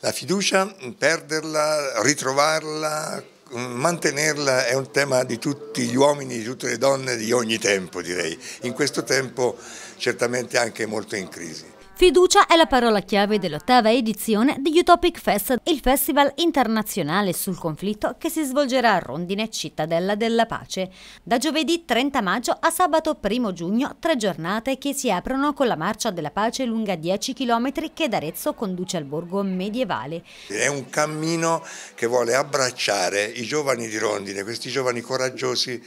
La fiducia, perderla, ritrovarla, mantenerla è un tema di tutti gli uomini, di tutte le donne, di ogni tempo direi. In questo tempo certamente anche molto in crisi. Fiducia è la parola chiave dell'ottava edizione di Utopic Fest, il festival internazionale sul conflitto che si svolgerà a Rondine, cittadella della pace. Da giovedì 30 maggio a sabato 1 giugno, tre giornate che si aprono con la marcia della pace lunga 10 km che da Arezzo conduce al borgo medievale. È un cammino che vuole abbracciare i giovani di Rondine, questi giovani coraggiosi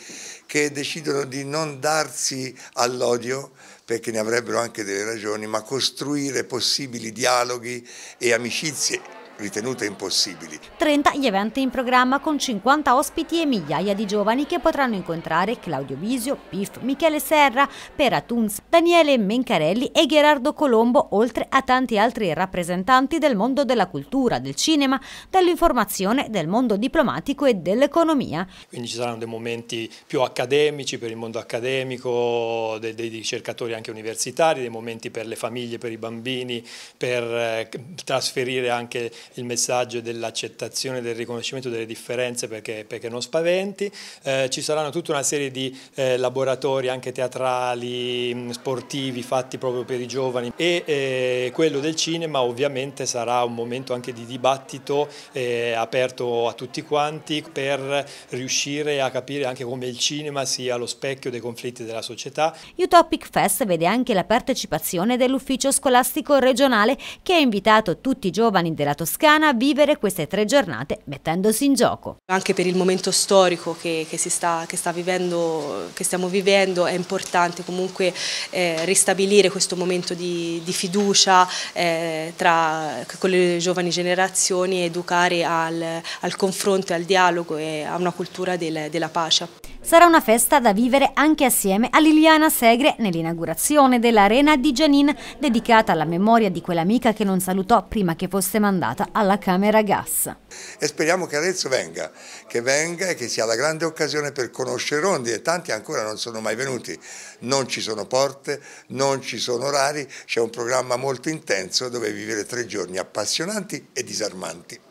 che decidono di non darsi all'odio, perché ne avrebbero anche delle ragioni, ma costruire possibili dialoghi e amicizie ritenute impossibili. 30 gli eventi in programma con 50 ospiti e migliaia di giovani che potranno incontrare Claudio Visio, Pif, Michele Serra, Pera Tunz, Daniele Mencarelli e Gerardo Colombo, oltre a tanti altri rappresentanti del mondo della cultura, del cinema, dell'informazione, del mondo diplomatico e dell'economia. Quindi ci saranno dei momenti più accademici per il mondo accademico, dei, dei ricercatori anche universitari, dei momenti per le famiglie, per i bambini, per eh, trasferire anche il messaggio dell'accettazione, del riconoscimento delle differenze perché, perché non spaventi, eh, ci saranno tutta una serie di eh, laboratori anche teatrali, mm, sportivi fatti proprio per i giovani e eh, quello del cinema ovviamente sarà un momento anche di dibattito eh, aperto a tutti quanti per riuscire a capire anche come il cinema sia lo specchio dei conflitti della società. Utopic Fest vede anche la partecipazione dell'ufficio scolastico regionale che ha invitato tutti i giovani della Toscana Toscana vivere queste tre giornate mettendosi in gioco. Anche per il momento storico che, che, sta, che, sta vivendo, che stiamo vivendo è importante comunque eh, ristabilire questo momento di, di fiducia eh, tra, con le giovani generazioni, educare al, al confronto, al dialogo e a una cultura del, della pace. Sarà una festa da vivere anche assieme a Liliana Segre nell'inaugurazione dell'Arena di Gianin dedicata alla memoria di quell'amica che non salutò prima che fosse mandata alla Camera Gas. E speriamo che Arezzo venga, che venga e che sia la grande occasione per conoscere Rondi e tanti ancora non sono mai venuti. Non ci sono porte, non ci sono orari, c'è un programma molto intenso dove vivere tre giorni appassionanti e disarmanti.